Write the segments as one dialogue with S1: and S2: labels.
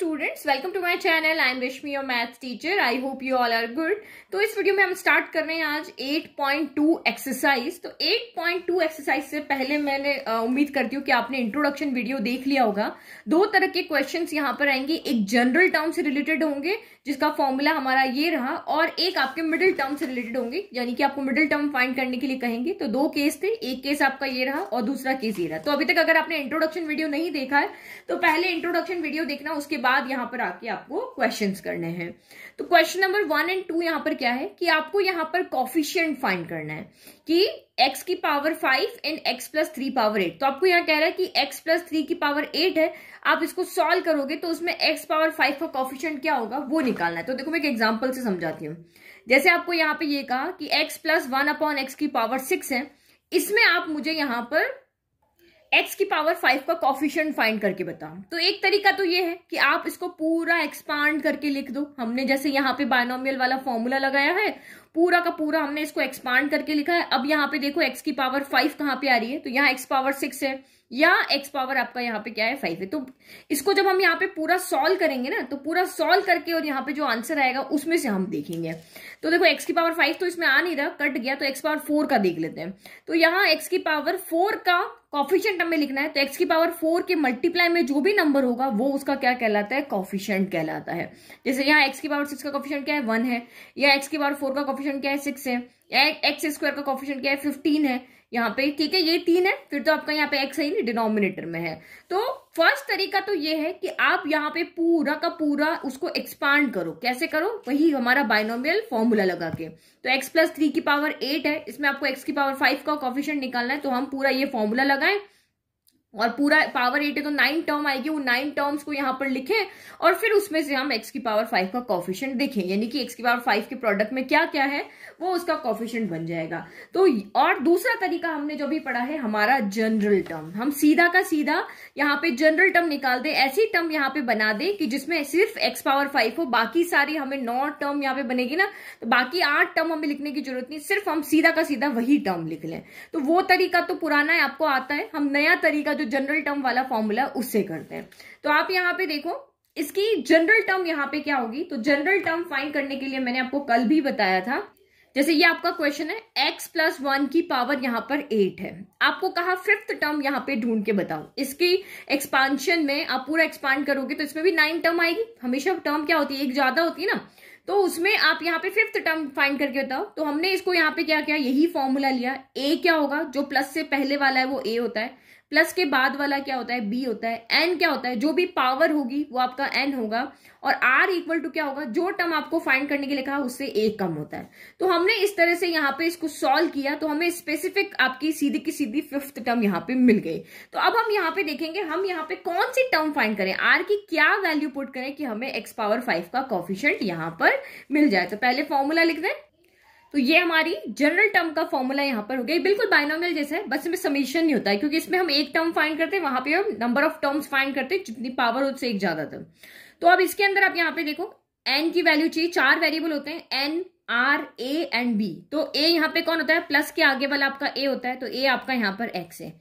S1: students welcome to my channel I am Rishmi your maths teacher I hope you all are good तो इस video में हम start कर रहे हैं आज 8.2 एक्सरसाइज तो 8.2 एक्सरसाइज से पहले मैंने उम्मीद करती हूँ कि आपने इंट्रोडक्शन वीडियो देख लिया होगा दो तरह के क्वेश्चन यहाँ पर आएंगे एक जनरल टर्म से रिलेटेड होंगे जिसका फॉर्मूला हमारा ये रहा और एक आपके मिडिल टर्म से रिलेटेड होंगे यानी कि आपको मिडिल टर्म फाइंड करने के लिए कहेंगे तो दो केस थे एक केस आपका ये रहा और दूसरा केस ये रहा तो अभी तक अगर आपने इंट्रोडक्शन वीडियो नहीं देखा है तो पहले इंट्रोडक्शन वीडियो देखना उसके बाद बाद यहां पर आके आपको क्वेश्चंस करने हैं तो question number one and two यहां पर क्या है कि आपको यहां पर कॉफिशियंट फाइंड करना है कि x की power five and x plus three power eight तो आपको यहां कह रहा है कि x प्लस थ्री की पावर एट है आप इसको सॉल्व करोगे तो उसमें x पावर फाइव का कॉफिशियंट क्या होगा वो निकालना है तो देखो मैं एक एग्जाम्पल से समझाती हूँ जैसे आपको यहाँ पे ये कहा कि एक्स प्लस वन अपॉन की पावर सिक्स है इसमें आप मुझे यहां पर एक्स की पावर फाइव का कॉफिशियंट फाइंड करके बताओ तो एक तरीका तो ये है कि आप इसको पूरा एक्सपांड करके लिख दो हमने जैसे यहाँ पे बायनोमियल वाला फॉर्मूला लगाया है पूरा का पूरा हमने इसको एक्सपांड करके लिखा है अब यहाँ पे देखो एक्स की पावर फाइव कहाँ पे आ रही है तो यहाँ एक्स पावर सिक्स है या एक्स पावर आपका यहाँ पे क्या है फाइव है तो इसको जब हम यहाँ पे पूरा सॉल्व करेंगे ना तो पूरा सॉल्व करके और यहाँ पे जो आंसर आएगा उसमें से हम देखेंगे तो देखो एक्स की पावर फाइव तो इसमें आ नहीं रहा कट गया तो एक्स पावर फोर का देख लेते हैं तो यहाँ एक्स की पावर फोर का कॉफिशियंट हमें लिखना है तो एक्स की पावर फोर के मल्टीप्लाई में जो भी नंबर होगा वो उसका क्या कहलाता है कॉफिशियंट कहलाता है जैसे यहाँ एक्स की पावर सिक्स का कॉफिशियंट क्या है वन है या एक्स की पावर फोर का कॉफिशियंट क्या है सिक्स है या एक्स स्क्वायर का कॉफिशियंट क्या है फिफ्टीन है यहाँ पे ठीक है ये तीन है फिर तो आपका यहाँ पे एक्स है ही नहीं डिनोमिनेटर में है तो फर्स्ट तरीका तो ये है कि आप यहाँ पे पूरा का पूरा उसको एक्सपांड करो कैसे करो वही हमारा बाइनोमियल फॉर्मूला लगा के तो एक्स प्लस थ्री की पावर एट है इसमें आपको एक्स की पावर फाइव का कॉफिशियंट निकालना है तो हम पूरा ये फॉर्मूला लगाएं और पूरा पावर एट है तो नाइन टर्म आएगी वो नाइन टर्म्स को यहाँ पर लिखें और फिर उसमें से हम एक्स की पावर फाइव का कॉफिशियंट देखें यानी कि एक्स की पावर फाइव के प्रोडक्ट में क्या क्या है वो उसका कॉफिशियंट बन जाएगा तो और दूसरा तरीका हमने जो भी पढ़ा है हमारा जनरल टर्म हम सीधा का सीधा यहाँ पे जनरल टर्म निकाल दे ऐसी टर्म यहाँ पे बना दे कि जिसमें सिर्फ एक्स पावर फाइव हो बाकी सारी हमें नौ टर्म यहाँ पे बनेगी ना तो बाकी आठ टर्म हमें लिखने की जरूरत नहीं सिर्फ हम सीधा का सीधा वही टर्म लिख लें तो वो तरीका तो पुराना है आपको आता है हम नया तरीका जो जनरल टर्म वाला फॉर्मूला उससे करते हैं तो आप यहाँ पे देखो इसकी जनरल टर्म यहाँ पे क्या होगी तो जनरल टर्म फाइंड करने के लिए मैंने आपको कल भी बताया था जैसे ये आपका क्वेश्चन है x प्लस वन की पावर यहाँ पर एट है आपको कहा फिफ्थ टर्म यहाँ पे ढूंढ के बताओ इसकी एक्सपांशन में आप पूरा एक्सपांड करोगे तो इसमें भी नाइन टर्म आएगी हमेशा टर्म क्या होती है एक ज्यादा होती है ना तो उसमें आप यहाँ पे फिफ्थ टर्म फाइंड करके बताओ तो हमने इसको यहाँ पे क्या किया यही फॉर्मूला लिया ए क्या होगा जो प्लस से पहले वाला है वो ए होता है प्लस के बाद वाला क्या होता है बी होता है एन क्या होता है जो भी पावर होगी वो आपका एन होगा और आर इक्वल टू क्या होगा जो टर्म आपको फाइंड करने के लिए कहा उससे एक कम होता है तो हमने इस तरह से यहाँ पे इसको सॉल्व किया तो हमें स्पेसिफिक आपकी सीधी की सीधी फिफ्थ टर्म यहाँ पे मिल गई तो अब हम यहाँ पे देखेंगे हम यहाँ पे कौन सी टर्म फाइंड करें आर की क्या वैल्यू पुट करें कि हमें एक्स पावर फाइव का कॉफिशियंट यहाँ पर मिल जाए तो पहले फॉर्मूला लिख दें तो ये हमारी जनरल टर्म का फॉर्मूला यहाँ पर हो गया बिल्कुल बाइनोमियल जैसा है बस इसमें समीशन नहीं होता है क्योंकि इसमें हम एक टर्म फाइंड करते हैं वहां पे हम नंबर ऑफ टर्म्स फाइंड करते हैं जितनी पावर हो उससे एक ज्यादा टर्म तो अब इसके अंदर आप यहाँ पे देखो एन की वैल्यू चाहिए चार वेरिएबल होते हैं N R A and B तो ए यहाँ पे कौन होता है प्लस के आगे वाला आपका ए होता है तो ए आपका यहाँ पर एक्स है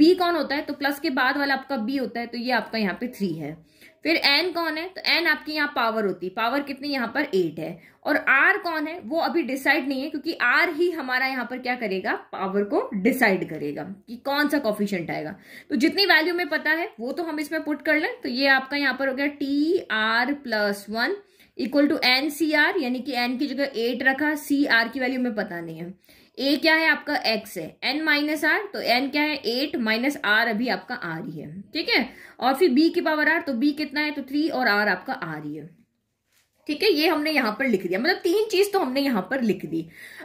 S1: बी कौन होता है तो प्लस के बाद वाला आपका बी होता है तो ये आपका यहाँ पे थ्री है फिर एन कौन है तो एन आपकी यहाँ पावर होती है पावर कितनी यहाँ पर एट है और आर कौन है वो अभी डिसाइड नहीं है क्योंकि आर ही हमारा यहाँ पर क्या करेगा पावर को डिसाइड करेगा कि कौन सा कॉफिशियंट आएगा तो जितनी वैल्यू में पता है वो तो हम इसमें पुट कर लें तो ये आपका यहाँ पर हो गया T R plus one equal to N C R यानी कि एन की जगह एट रखा सी आर की वैल्यू में पता नहीं है ए क्या है आपका एक्स है एन माइनस आर तो एन क्या है एट माइनस आर अभी आपका आर ही है ठीक है और फिर बी की पावर आर तो बी कितना है तो थ्री और आर आपका आर ही है ठीक है ये हमने यहाँ पर लिख दिया मतलब तीन चीज तो हमने यहाँ पर लिख दी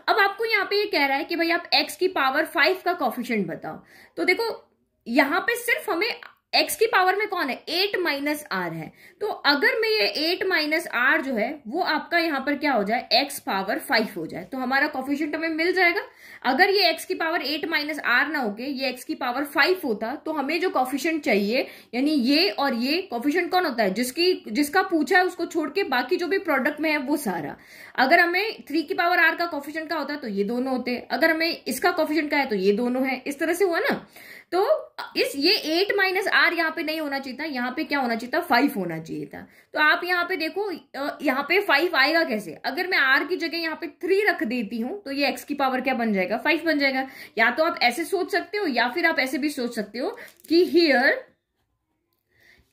S1: अब आपको यहाँ पे ये यह कह रहा है कि भाई आप x की पावर फाइव का कॉफिशेंट बताओ तो देखो यहाँ पे सिर्फ हमें एक्स की पावर में कौन है एट माइनस आर है तो अगर मैं ये एट माइनस आर जो है वो आपका यहाँ पर क्या हो जाए एक्स पावर फाइव हो जाए तो हमारा कॉफिशियंट हमें मिल जाएगा अगर ये एक्स की पावर एट माइनस आर ना होके ये एक्स की पावर फाइव होता तो हमें जो कॉफिशियंट चाहिए यानी ये और ये कॉफिशियंट कौन होता है जिसकी जिसका पूछा है उसको छोड़ के बाकी जो भी प्रोडक्ट में है वो सारा अगर हमें थ्री की पावर आर का कॉफिशियंट का होता तो ये दोनों होते अगर हमें इसका कॉफिशियंट का है तो ये दोनों है इस तरह से हुआ ना तो इस ये एट माइनस आर यहाँ पे नहीं होना चाहिए था यहाँ पे क्या होना चाहिए था फाइव होना चाहिए था तो आप यहाँ पे देखो यहाँ पे फाइव आएगा कैसे अगर मैं आर की जगह यहाँ पे थ्री रख देती हूँ तो ये एक्स की पावर क्या बन जाएगा फाइव बन जाएगा या तो आप ऐसे सोच सकते हो या फिर आप ऐसे भी सोच सकते हो कि here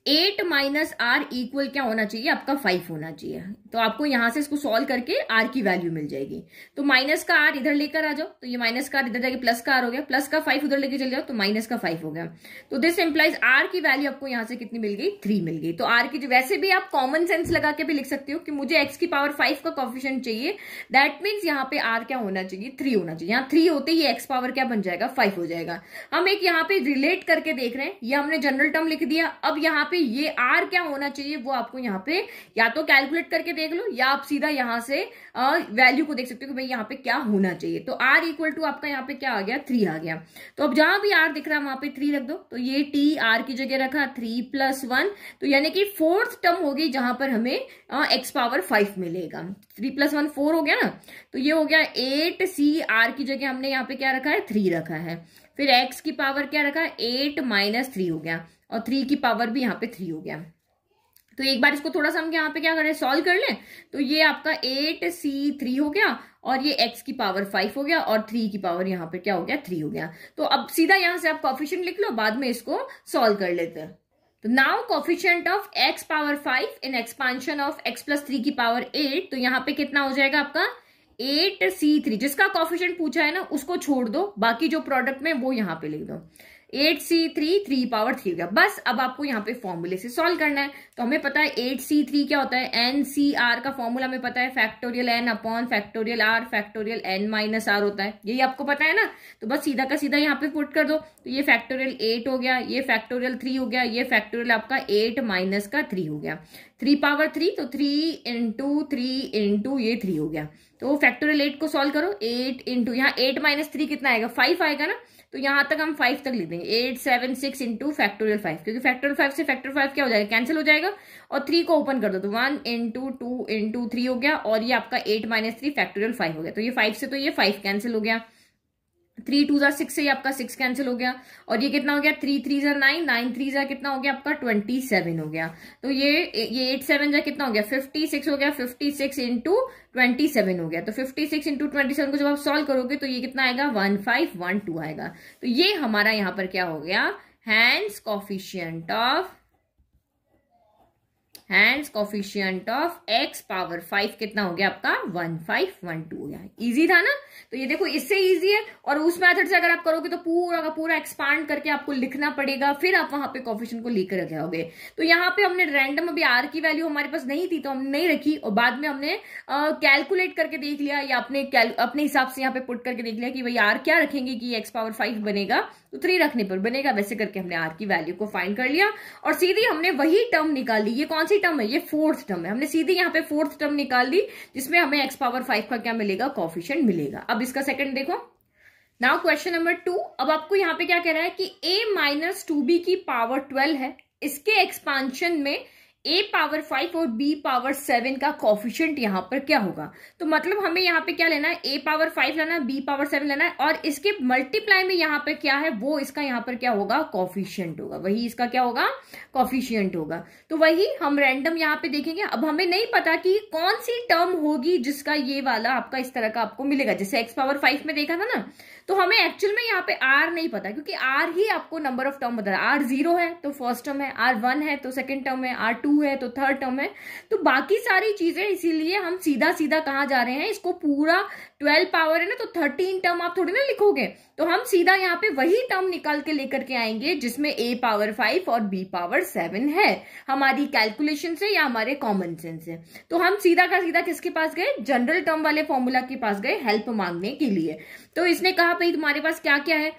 S1: eight minus R equal क्या होना चाहिए आपका फाइव होना चाहिए तो आपको यहां से इसको सॉल्व करके आर की वैल्यू मिल जाएगी तो माइनस का आर इधर लेकर आ जाओ तो ये माइनस का आर इधर जाके प्लस का आर हो गया प्लस का फाइव उधर लेके चले जाओ तो माइनस का फाइव हो गया तो दिस इंप्लाइज आर की वैल्यू आपको यहां से कितनी मिल गई थ्री मिल गई तो आर की जो वैसे भी आप कॉमन सेंस लगा के भी लिख सकते हो कि मुझे एक्स की पावर फाइव का कॉफिशन चाहिए दैट मीन्स यहाँ पे आर क्या होना चाहिए थ्री होना चाहिए यहाँ थ्री होते ही एक्स पावर क्या बन जाएगा फाइव हो जाएगा हम एक यहाँ पे रिलेट करके देख रहे हैं ये हमने जनरल टर्म लिख दिया अब यहाँ पे ये आर क्या होना चाहिए वो आपको यहाँ पे या तो कैलकुलेट करके देख लो या आप सीधा यहाँ से वैल्यू को देख सकते हो कि भाई यहाँ पे क्या होना चाहिए तो आर इक्वल टू आपका यहाँ पे क्या आ गया थ्री आ गया तो अब जहां भी आर दिख रहा है वहां पे थ्री रख दो तो ये टी आर की जगह रखा थ्री प्लस वन तो यानी कि फोर्थ टर्म होगी जहां पर हमें एक्स पावर फाइव मिलेगा थ्री प्लस वन फोर हो गया ना तो ये हो गया एट सी आर की जगह हमने यहाँ पे क्या रखा है थ्री रखा है फिर x की पावर क्या रखा एट माइनस थ्री हो गया और थ्री की पावर भी यहाँ पे थ्री हो गया तो एक बार इसको थोड़ा सा हम यहाँ पे क्या करें सॉल्व कर लें तो ये आपका एट सी थ्री हो गया और ये x की पावर फाइव हो गया और थ्री की पावर यहाँ पे क्या हो गया थ्री हो गया तो अब सीधा यहाँ से आप कॉफिशियंट लिख लो बाद में इसको सॉल्व कर लेते हैं तो now coefficient of x power five in expansion of x plus three की पावर एट तो यहाँ पे कितना हो जाएगा आपका एट सी थ्री जिसका कॉफिशियंट पूछा है ना उसको छोड़ दो बाकी जो प्रोडक्ट में वो यहाँ पे लिख दो eight C three three power three हो गया बस अब आपको यहाँ पे फॉर्मूले से सॉल्व करना है तो हमें पता है एट सी थ्री क्या होता है एन सी आर का फॉर्मूला हमें पता है factorial N upon factorial R factorial N minus R होता है यही आपको पता है ना तो बस सीधा का सीधा यहाँ पे पुट कर दो तो ये फैक्टोरियल एट हो गया ये फैक्टोरियल थ्री हो गया ये फैक्टोरियल आपका एट माइनस का थ्री हो गया थ्री पावर थ्री तो थ्री इंटू थ्री इंटू ये थ्री हो गया तो फैक्टोरियल एट को सॉल्व करो एट इंटू यहाँ एट माइनस थ्री कितना आएगा फाइव आएगा ना तो यहाँ तक हम फाइव तक लिख देंगे eight seven six into factorial five क्योंकि फैक्टोरियल फाइव से फैक्टर फाइव क्या हो जाएगा कैंसिल हो जाएगा और थ्री को ओपन कर दो तो one into two into three हो गया और ये आपका eight minus three factorial five हो गया तो ये फाइव से तो ये फाइव कैंसिल हो गया थ्री टू जार सिक्स से आपका सिक्स कैंसिल हो गया और ये कितना हो गया थ्री थ्री जार नाइन नाइन थ्री जार कितना हो गया आपका ट्वेंटी सेवन हो गया तो ये ये एट सेवन जार कितना हो गया फिफ्टी सिक्स हो गया fifty six into twenty seven हो गया तो fifty six into twenty seven को जब आप सॉल्व करोगे तो ये कितना आएगा वन फाइव वन टू आएगा तो ये हमारा यहाँ पर क्या हो गया hands coefficient of hands coefficient of X power five कितना हो गया आपका वन फाइव वन टू हो गया ईजी था ना तो ये देखो इससे ईजी है और उस मैथड से अगर आप करोगे तो पूरा का पूरा एक्सपांड करके आपको लिखना पड़ेगा फिर आप वहां पे कॉफिशियंट को लेकर जाओगे तो यहाँ पे हमने रैंडम अभी आर की वैल्यू हमारे पास नहीं थी तो हमने नहीं रखी और बाद में हमने कैलकुलेट करके देख लिया या अपने अपने हिसाब से यहाँ पे पुट करके देख लिया कि भाई आर क्या रखेंगे कि एक्स पावर फाइव बनेगा तो थ्री रखने पर बनेगा वैसे करके हमने आर की वैल्यू को फाइन कर लिया और सीधी हमने वही टर्म निकाल ली ये कौन सी टर्म है ये फोर्थ टर्म है हमने सीधे यहाँ पे फोर्थ टर्म निकाल दी जिसमें हमें एक्स पावर फाइव का क्या मिलेगा कॉफिशियंट मिलेगा अब इसका सेकंड देखो नाउ क्वेश्चन नंबर टू अब आपको यहाँ पे क्या कह रहा है कि ए माइनस टू बी की पावर ट्वेल्व है इसके एक्सपांशन में ए पावर फाइव और बी पावर सेवन का कॉफिशियंट यहाँ पर क्या होगा तो मतलब हमें यहाँ पे क्या लेना है ए पावर फाइव लेना है बी पावर सेवन लेना है और इसके मल्टीप्लाई में यहाँ पर क्या है वो इसका यहाँ पर क्या होगा कॉफिशियंट होगा वही इसका क्या होगा कॉफिशियंट होगा तो वही हम रैंडम यहाँ पे देखेंगे अब हमें नहीं पता कि कौन सी टर्म होगी जिसका ये वाला आपका इस तरह का आपको मिलेगा जैसे एक्स पावर फाइव में देखा था ना तो हमें एक्चुअल में यहाँ पे आर नहीं पता क्योंकि आर ही आपको नंबर ऑफ टर्म बता आर जीरो है तो फर्स्ट टर्म है आर वन है तो सेकेंड टर्म है आर टू है तो थर्ड टर्म है तो बाकी सारी चीजें इसीलिए हम सीधा सीधा कहाँ जा रहे हैं इसको पूरा ट्वेल्व पावर है ना तो थर्टीन टर्म आप थोड़ी ना लिखोगे तो हम सीधा यहाँ पे वही टर्म निकाल के लेकर के आएंगे जिसमें ए पावर फाइव और बी पावर सेवन है हमारी कैलकुलेशन से या हमारे कॉमन सेंस से तो हम सीधा का सीधा किसके पास गए जनरल टर्म वाले फॉर्मूला के पास गए हेल्प मांगने के लिए तो इसने कहा भाई तुम्हारे पास क्या क्या है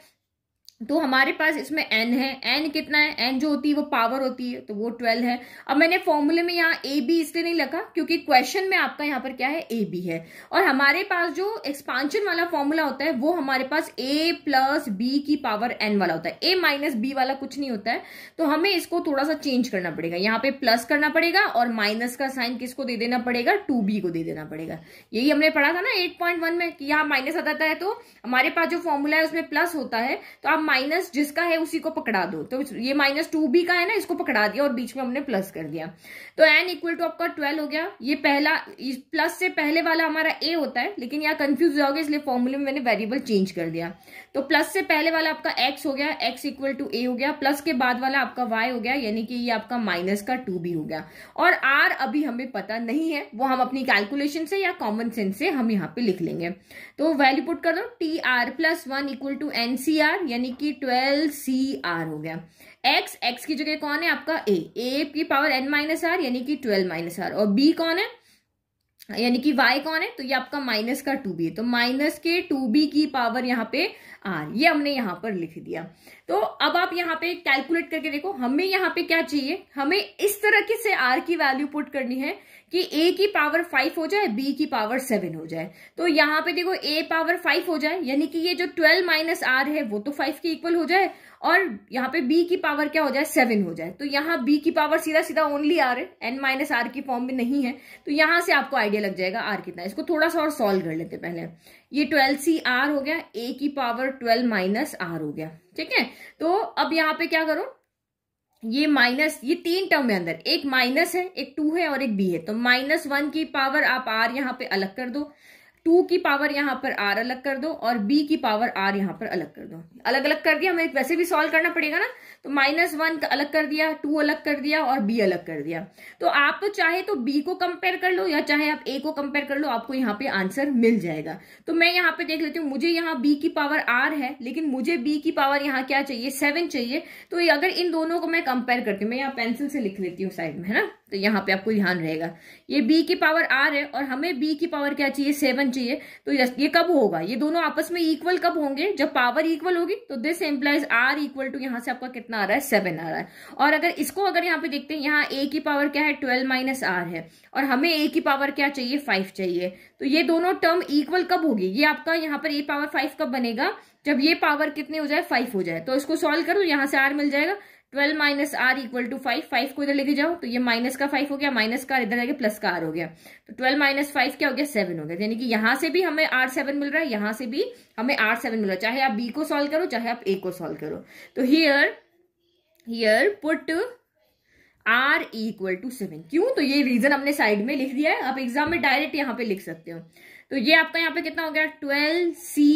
S1: तो हमारे पास इसमें n है n कितना है n जो होती है वो पावर होती है तो वो 12 है अब मैंने फॉर्मूले में यहाँ ए बी इसलिए नहीं लगा क्योंकि क्वेश्चन में आपका यहाँ पर क्या है ए बी है और हमारे पास जो एक्सपांशन वाला फॉर्मूला होता है वो हमारे पास a प्लस बी की पावर n वाला होता है a माइनस बी वाला कुछ नहीं होता है तो हमें इसको थोड़ा सा चेंज करना पड़ेगा यहाँ पे प्लस करना पड़ेगा और माइनस का साइन किसको दे देना पड़ेगा टू को दे देना पड़ेगा यही हमने पढ़ा था ना एट में कि यहाँ माइनस आ जाता है तो हमारे पास जो फॉर्मूला है उसमें प्लस होता है तो आप माइनस जिसका है उसी को पकड़ा दो तो ये माइनस टू बी का है ना इसको पकड़ा दिया और बीच में हमने प्लस कर दिया तो एन इक्वल टू आपका ट्वेल्व हो गया ये पहला प्लस से पहले वाला हमारा ए होता है लेकिन यहाँ कंफ्यूज हो जाओगे इसलिए फॉर्मूले में मैंने वेरिएबल चेंज कर दिया तो प्लस से पहले वाला आपका एक्स हो गया एक्स इक्वल टू ए हो गया प्लस के बाद वाला आपका वाई हो गया यानी कि ये आपका माइनस का टू भी हो गया और आर अभी हमें पता नहीं है वो हम अपनी कैलकुलेशन से या कॉमन सेंस से हम यहाँ पे लिख लेंगे तो वैल्यू पुट कर दो T R plus one equal to N C R यानी कि ट्वेल्व सी आर हो गया एक्स एक्स की जगह कौन है आपका ए ए की पावर एन माइनस आर यानी कि ट्वेल्व माइनस आर और बी कौन है यानी कि y कौन है तो ये आपका माइनस का टू बी है तो माइनस के टू बी की पावर यहाँ पे आर ये हमने यहाँ पर लिख दिया तो अब आप यहाँ पे कैलकुलेट करके देखो हमें यहाँ पे क्या चाहिए हमें इस तरह की से आर की वैल्यू पुट करनी है कि ए की पावर फाइव हो जाए बी की पावर सेवन हो जाए तो यहाँ पे देखो ए पावर फाइव हो जाए यानी कि ये जो ट्वेल्व माइनस आर है वो तो फाइव के इक्वल हो जाए और यहाँ पे बी की पावर क्या हो जाए सेवन हो जाए तो यहाँ बी की पावर सीधा सीधा ओनली आर है एन माइनस आर की फॉर्म में नहीं है तो यहां से आपको आइडिया लग जाएगा आर कितना इसको थोड़ा सा और सोल्व कर लेते पहले ये ट्वेल्व सी आर हो गया ए की पावर ट्वेल्व माइनस आर हो गया ठीक है तो अब यहाँ पे क्या करो ये माइनस ये तीन टर्म है अंदर एक माइनस है एक टू है और एक बी है तो माइनस वन की पावर आप आर यहाँ पे अलग कर दो टू की पावर यहाँ पर आर अलग कर दो और बी की पावर आर यहाँ पर अलग कर दो अलग अलग कर दिया हमें वैसे भी सॉल्व करना पड़ेगा ना तो माइनस वन अलग कर दिया टू अलग कर दिया और बी अलग कर दिया तो आप चाहे तो बी को कंपेयर कर लो या चाहे आप ए को कंपेयर कर लो आपको यहाँ पे आंसर मिल जाएगा तो मैं यहाँ पे देख लेती हूँ मुझे यहाँ बी की पावर आर है लेकिन मुझे बी की पावर यहाँ क्या चाहिए सेवन चाहिए तो अगर इन दोनों को मैं कंपेयर करती हूँ मैं यहाँ पेंसिल से लिख लेती हूँ साइड में है ना तो यहाँ पे आपको ध्यान रहेगा ये बी की पावर आर है और हमें बी की पावर क्या चाहिए सेवन चाहिए तो ये कब होगा ये दोनों आपस में इक्वल कब होंगे जब पावर इक्वल होगी तो this implies R equal to यहाँ से आपका कितना कितना आ रहा है सेवन आ रहा है और अगर इसको अगर यहाँ पे देखते हैं यहाँ ए की पावर क्या है ट्वेल्व माइनस आर है और हमें ए की पावर क्या चाहिए फाइव चाहिए तो ये दोनों टर्म इक्वल कब होगी ये आपका यहाँ पर ए पावर फाइव कब बनेगा जब ये पावर कितने हो जाए फाइव हो जाए तो इसको सॉल्व करो यहाँ से आर मिल जाएगा twelve minus R equal to five five को इधर लेके जाओ तो ये माइनस का फाइव हो गया माइनस का इधर आगे प्लस का आर हो गया तो ट्वेल्व माइनस फाइव क्या हो गया सेवन हो गया यानी कि यहाँ से भी हमें आर सेवन मिल रहा है यहाँ से भी हमें आर सेवन मिल रहा है चाहे आप बी को सॉल्व करो चाहे आप ए को सॉल्व करो तो here here put R equal to seven क्यों तो ये रीजन हमने साइड में लिख दिया है आप एग्जाम में डायरेक्ट यहां पे लिख सकते हो तो ये आपका यहाँ पे कितना हो गया ट्वेल्व सी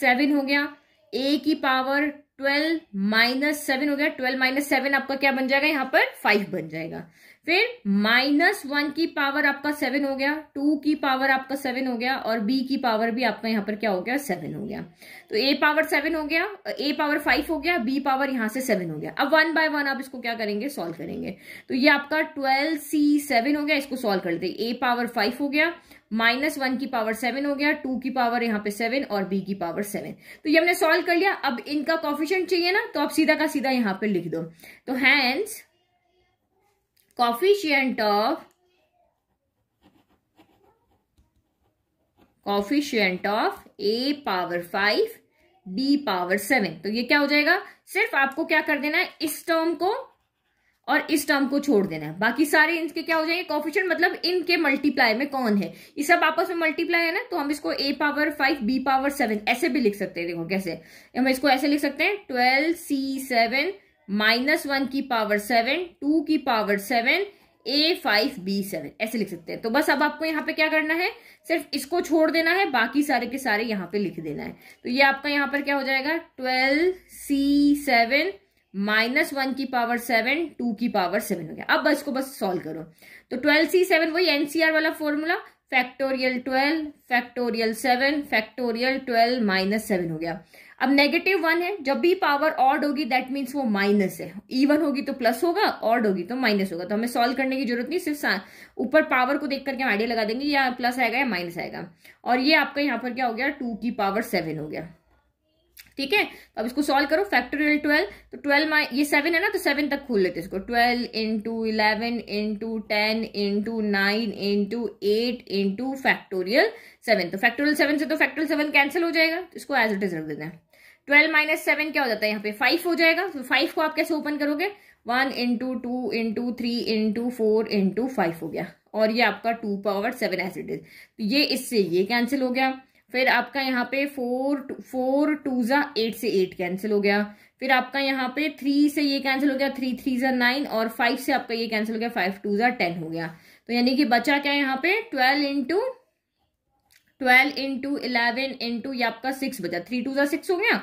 S1: सेवन हो गया ए की पावर ट्वेल्व माइनस सेवन हो गया ट्वेल्व माइनस सेवन आपका क्या बन जाएगा यहाँ पर फाइव बन जाएगा फिर माइनस वन की पावर आपका सेवन हो गया टू की पावर आपका सेवन हो गया और बी की पावर भी आपका यहाँ पर क्या हो गया सेवन हो गया तो ए पावर सेवन हो गया ए पावर फाइव हो गया बी पावर यहां से सेवन हो गया अब वन बाय वन आप इसको क्या करेंगे सॉल्व करेंगे तो ये आपका ट्वेल्व सी सेवन हो गया इसको सॉल्व कर दे ए पावर फाइव हो गया माइनस वन की पावर सेवन हो गया टू की पावर यहाँ पे सेवन और बी की पावर सेवन तो ये हमने सॉल्व कर लिया अब इनका कॉफिशियंट चाहिए ना तो आप सीधा का सीधा यहाँ पे लिख दो तो hence coefficient of coefficient of A power five b power seven तो ये क्या हो जाएगा सिर्फ आपको क्या कर देना है इस टर्म को और इस टर्म को छोड़ देना है बाकी सारे इनके क्या हो जाएंगे कॉफिशियंट मतलब इनके मल्टीप्लाई में कौन है ये सब आपस में मल्टीप्लाई है ना तो हम इसको A power five B power seven ऐसे भी लिख सकते हैं देखो कैसे हम इसको ऐसे लिख सकते हैं twelve C seven minus one की पावर सेवन टू की power seven A five B seven ऐसे लिख सकते हैं तो बस अब आपको यहाँ पे क्या करना है सिर्फ इसको छोड़ देना है बाकी सारे के सारे यहाँ पे लिख देना है तो ये आपका यहाँ पर क्या हो जाएगा twelve C seven minus one की पावर सेवन टू की पावर सेवन हो गया अब बस इसको बस सॉल्व करो तो ट्वेल्व सी सेवन वही एनसीआर वाला formula factorial twelve factorial seven factorial twelve minus seven हो गया अब नेगेटिव वन है जब भी पावर ऑड होगी दैट मीन्स वो माइनस है इवन होगी तो प्लस होगा ऑड होगी तो माइनस होगा तो हमें सॉल्व करने की जरूरत नहीं सिर्फ ऊपर पावर को देख करके हम आइडिया लगा देंगे या प्लस आएगा या माइनस आएगा और ये आपका यहाँ पर क्या हो गया टू की पावर सेवन हो गया ठीक है तो अब इसको सॉल्व करो फैक्टोरियल ट्वेल्व तो ट्वेल्व माइ ये सेवन है ना तो सेवन तक खोल लेते इसको twelve into eleven into ten into nine into eight into factorial seven तो फैक्टोरियल सेवन से तो फैक्टोरियल सेवन कैंसिल हो जाएगा तो इसको एज इट इज रख देते हैं ट्वेल्व माइनस सेवन क्या हो जाता है यहाँ पे फाइव हो जाएगा तो फाइव को आप कैसे ओपन करोगे one into two into three into four into five हो गया और ये आपका two power seven as it is तो ये इससे ये कैंसिल हो गया फिर आपका यहाँ पे फोर फोर टू ज़ा एट से एट कैंसिल हो गया फिर आपका यहाँ पे थ्री से ये कैंसिल हो गया थ्री थ्री ज़ा नाइन और फाइव से आपका ये कैंसिल हो गया फाइव टू ज़ा टेन हो गया तो यानी कि बचा क्या यहाँ पे twelve into twelve into eleven into ये आपका सिक्स बचा थ्री टू जिक्स हो गया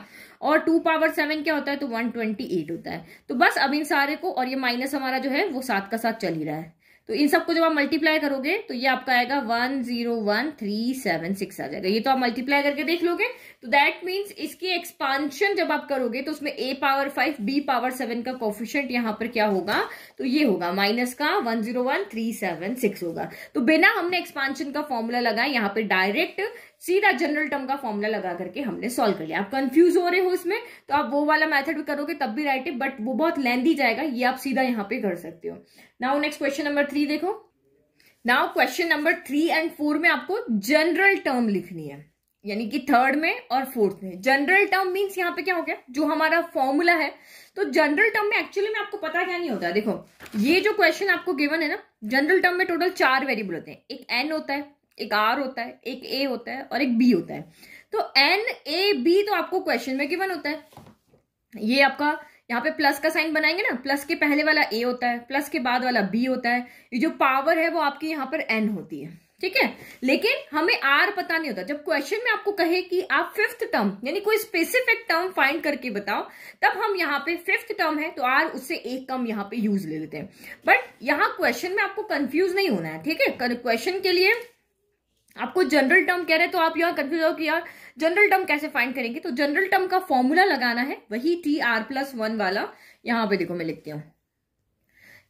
S1: और टू पावर सेवन क्या होता है तो वन ट्वेंटी एट होता है तो बस अब इन सारे को और ये माइनस हमारा जो है वो सात का साथ चल ही रहा है तो इन सबको जब आप मल्टीप्लाई करोगे तो ये आपका आएगा one zero one three seven six आ जाएगा ये तो आप मल्टीप्लाई करके देख लोगे तो दैट मीन्स इसकी एक्सपांशन जब आप करोगे तो उसमें A power five B power seven का कॉफिशियंट यहां पर क्या होगा तो ये होगा माइनस का one zero one three seven six होगा तो बिना हमने एक्सपांशन का फॉर्मूला लगाया यहां पर डायरेक्ट सीधा जनरल टर्म का फॉर्मूला लगा करके हमने सॉल्व कर लिया आप कंफ्यूज हो रहे हो इसमें तो आप वो वाला मेथड भी करोगे तब भी राइट है बट वो बहुत लेंदी जाएगा ये आप सीधा यहाँ पे कर सकते हो now next question number three देखो now question number three and four में आपको जनरल टर्म लिखनी है यानी कि थर्ड में और फोर्थ में जनरल टर्म मीन्स यहाँ पे क्या हो गया जो हमारा फॉर्मूला है तो जनरल टर्म में एक्चुअली में आपको पता क्या नहीं होता देखो ये जो क्वेश्चन आपको गिवन है ना जनरल टर्म में टोटल चार वेरिएबल होते हैं एक एन होता है एक आर होता है एक ए होता है और एक बी होता है तो एन ए बी तो आपको क्वेश्चन में गिवन होता है ये आपका यहाँ पे प्लस का साइन बनाएंगे ना प्लस के पहले वाला ए होता है प्लस के बाद वाला बी होता है ये जो पावर है वो आपकी यहाँ पर एन होती है ठीक है लेकिन हमें आर पता नहीं होता जब क्वेश्चन में आपको कहे कि आप फिफ्थ टर्म यानी कोई स्पेसिफिक टर्म फाइंड करके बताओ तब हम यहाँ पे फिफ्थ टर्म है तो आर उससे एक कम यहाँ पे यूज ले लेते हैं बट यहाँ क्वेश्चन में आपको कंफ्यूज नहीं होना है ठीक है क्वेश्चन के लिए आपको जनरल टर्म कह रहे हैं तो आप यहाँ कंफ्यूज हो कि यार जनरल टर्म कैसे फाइंड करेंगे तो जनरल टर्म का फॉर्मूला लगाना है वही टी आर प्लस वन वाला यहाँ पे देखो मैं लिखती हूँ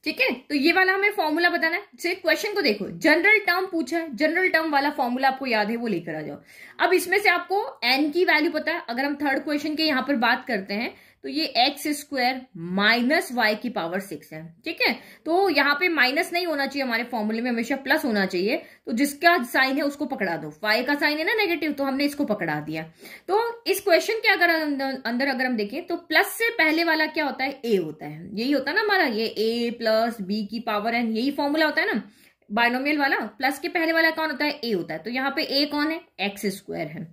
S1: ठीक है तो ये वाला हमें फॉर्मूला बताना है सिर्फ क्वेश्चन को देखो जनरल टर्म पूछा है जनरल टर्म वाला फॉर्मूला आपको याद है वो लेकर आ जाओ अब इसमें से आपको एन की वैल्यू पता है अगर हम थर्ड क्वेश्चन के यहाँ पर बात करते हैं तो ये एक्स स्क्वायर माइनस वाई की पावर सिक्स है ठीक है तो यहाँ पे माइनस नहीं होना चाहिए हमारे फॉर्मूले में हमेशा प्लस होना चाहिए तो जिसका साइन है उसको पकड़ा दो वाई का साइन है ना नेगेटिव तो हमने इसको पकड़ा दिया तो इस क्वेश्चन के अगर अंदर अगर हम देखें तो प्लस से पहले वाला क्या होता है ए होता है यही होता है ना हमारा ये ए प्लस बी की पावर एन यही फॉर्मूला होता है ना बायनोमियल वाला प्लस के पहले वाला कौन होता है ए होता है तो यहाँ पे ए कौन है एक्स स्क्वायर है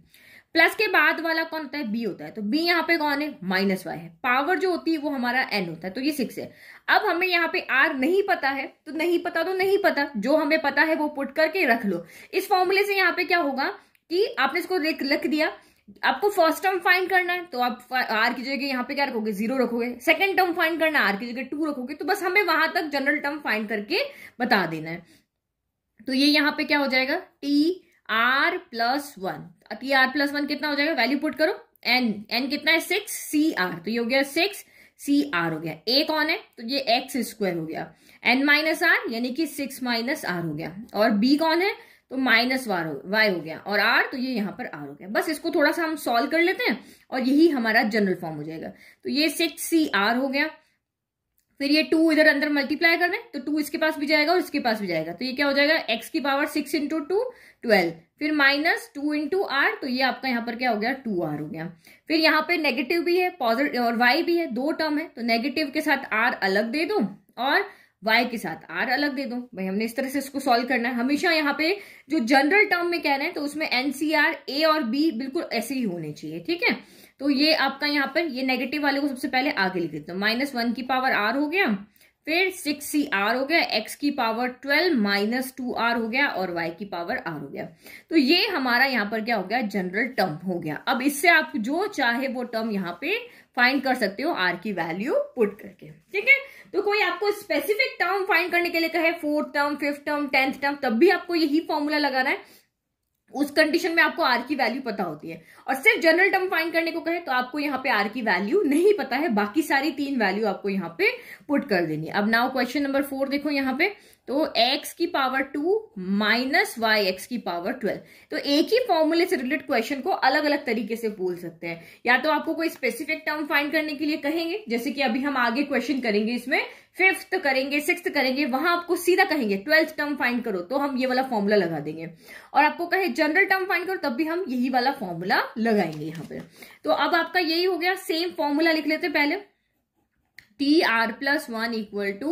S1: प्लस के बाद वाला कौन होता है बी होता है तो बी यहाँ पे कौन है माइनस वाई है पावर जो होती है वो हमारा एन होता है तो ये सिक्स है अब हमें यहाँ पे आर नहीं पता है तो नहीं पता तो नहीं पता जो हमें पता है वो पुट करके रख लो इस फॉर्मूले से यहाँ पे क्या होगा कि आपने इसको रख दिया आपको फर्स्ट टर्म फाइंड करना है तो आप आर की जगह यहाँ पे क्या रखोगे जीरो रखोगे सेकंड टर्म फाइंड करना आर की जगह टू रखोगे तो बस हमें वहां तक जनरल टर्म फाइंड करके बता देना है तो ये यहाँ पे क्या हो जाएगा टी आर प्लस वन ये आर प्लस वन कितना हो जाएगा वैल्यू पुट करो एन एन कितना है सिक्स सी आर तो ये हो गया सिक्स सी आर हो गया ए कौन है तो ये एक्स स्क्वायर हो गया एन माइनस आर यानी कि सिक्स माइनस आर हो गया और बी कौन है तो माइनस वार वाई हो गया और आर तो ये यहां पर आर हो गया बस इसको थोड़ा सा हम सॉल्व कर लेते हैं और यही हमारा जनरल फॉर्म हो जाएगा तो ये सिक्स सी आर हो गया फिर ये टू इधर अंदर मल्टीप्लाई कर दें तो टू इसके पास भी जाएगा और इसके पास भी जाएगा तो ये क्या हो जाएगा एक्स की power six into two twelve फिर माइनस टू इंटू आर तो ये आपका यहाँ पर क्या हो गया टू आर हो गया फिर यहाँ पे नेगेटिव भी है पॉजिटिव और वाई भी है दो टर्म है तो नेगेटिव के साथ आर अलग दे दो और y के साथ आर अलग दे दो भाई हमने इस तरह से इसको सॉल्व करना है हमेशा यहाँ पे जो जनरल टर्म में कह रहे हैं तो उसमें एनसीआर ए और बी बिल्कुल ऐसे ही होने चाहिए ठीक है तो ये आपका यहाँ पर ये नेगेटिव वाले को सबसे पहले आगे लिख देता हूँ माइनस वन की पावर आर हो गया फिर सिक्स सी आर हो गया एक्स की power twelve minus two R हो गया और वाई की पावर आर हो गया तो ये हमारा यहाँ पर क्या हो गया जनरल टर्म हो गया अब इससे आप जो चाहे वो टर्म यहाँ पे फाइंड कर सकते हो आर की वैल्यू पुट करके ठीक है तो कोई आपको स्पेसिफिक टर्म फाइंड करने के लिए कहे fourth term fifth term tenth term तब भी आपको यही फॉर्मूला लगाना है उस कंडीशन में आपको आर की वैल्यू पता होती है और सिर्फ जनरल टर्म फाइंड करने को कहे तो आपको यहाँ पे आर की वैल्यू नहीं पता है बाकी सारी तीन वैल्यू आपको यहाँ पे पुट कर देनी अब नाउ क्वेश्चन नंबर फोर देखो यहाँ पे तो x की power two minus Y X की पावर ट्वेल्व तो एक ही फॉर्मूले से रिलेटेड क्वेश्चन को अलग अलग तरीके से बोल सकते हैं या तो आपको कोई स्पेसिफिक टर्म फाइंड करने के लिए कहेंगे जैसे कि अभी हम आगे क्वेश्चन करेंगे इसमें फिफ्थ करेंगे सिक्स करेंगे वहां आपको सीधा कहेंगे ट्वेल्थ टर्म फाइंड करो तो हम ये वाला फॉर्मूला लगा देंगे और आपको कहे जनरल टर्म फाइंड करो तब भी हम यही वाला फॉर्मूला लगाएंगे यहाँ पे तो अब आपका यही हो गया सेम फॉर्मूला लिख लेते पहले T R plus one equal to